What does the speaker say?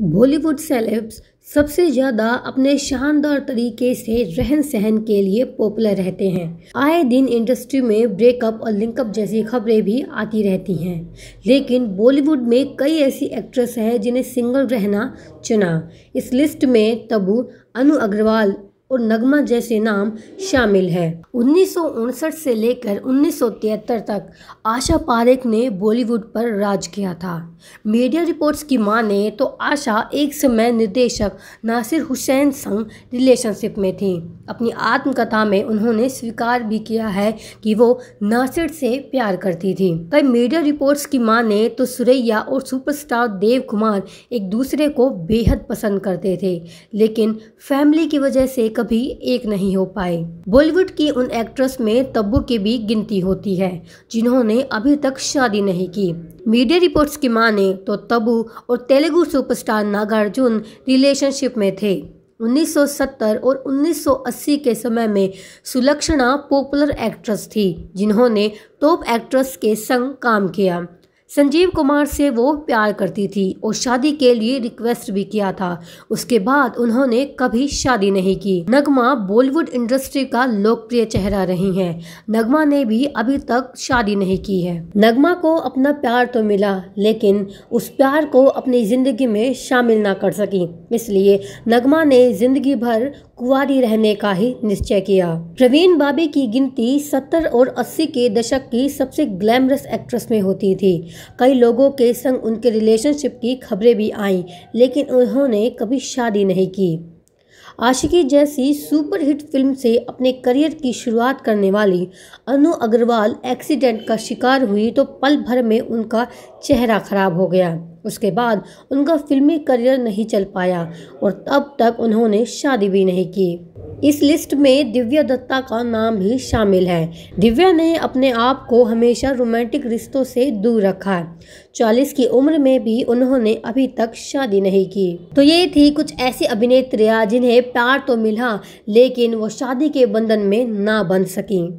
Bollywood celebs सबसे ज़्यादा अपने शानदार तरीके से रहन सहन के लिए पॉपुलर रहते हैं आए दिन इंडस्ट्री में ब्रेकअप और लिंकअप जैसी खबरें भी आती रहती हैं लेकिन बॉलीवुड में कई ऐसी एक्ट्रेस हैं जिन्हें सिंगल रहना चुना इस लिस्ट में तबू अनु अग्रवाल और नगमा जैसे नाम शामिल हैं उन्नीस से लेकर उन्नीस तक आशा पारेख ने बॉलीवुड पर राज किया था मीडिया रिपोर्ट्स की माने तो आशा एक समय निर्देशक नासिर हुसैन संग रिलेशनशिप में थी अपनी आत्मकथा में उन्होंने स्वीकार भी किया है कि वो नासिर से प्यार करती थी कई मीडिया रिपोर्ट्स की माने तो सुरैया और सुपरस्टार देव कुमार एक दूसरे को बेहद पसंद करते थे लेकिन फैमिली की वजह से कभी एक नहीं हो पाए बॉलीवुड की उन एक्ट्रेस में तब्बू की भी गिनती होती है जिन्होंने अभी तक शादी नहीं की मीडिया रिपोर्ट्स की माने तो तब्बू और तेलुगु सुपरस्टार नागार्जुन रिलेशनशिप में थे 1970 और 1980 के समय में सुलक्षणा पॉपुलर एक्ट्रेस थी जिन्होंने टॉप एक्ट्रेस के संग काम किया संजीव कुमार से वो प्यार करती थी और शादी के लिए रिक्वेस्ट भी किया था उसके बाद उन्होंने कभी शादी नहीं की नगमा बॉलीवुड इंडस्ट्री का लोकप्रिय चेहरा रही हैं। नगमा ने भी अभी तक शादी नहीं की है नगमा को अपना प्यार तो मिला लेकिन उस प्यार को अपनी ज़िंदगी में शामिल ना कर सकी इसलिए नगमा ने ज़िंदगी भर कुआरी रहने का ही निश्चय किया प्रवीण बाबी की गिनती सत्तर और अस्सी के दशक की सबसे ग्लैमरस एक्ट्रेस में होती थी कई लोगों के संग उनके रिलेशनशिप की खबरें भी आईं लेकिन उन्होंने कभी शादी नहीं की आशिकी जैसी सुपरहिट फिल्म से अपने करियर की शुरुआत करने वाली अनु अग्रवाल एक्सीडेंट का शिकार हुई तो पल भर में उनका चेहरा खराब हो गया उसके बाद उनका फिल्मी करियर नहीं चल पाया और तब तक उन्होंने शादी भी नहीं की इस लिस्ट में दिव्या दत्ता का नाम भी शामिल है दिव्या ने अपने आप को हमेशा रोमांटिक रिश्तों से दूर रखा है चालीस की उम्र में भी उन्होंने अभी तक शादी नहीं की तो ये थी कुछ ऐसी अभिनेत्रियां जिन्हें प्यार तो मिला लेकिन वो शादी के बंधन में ना बन सकी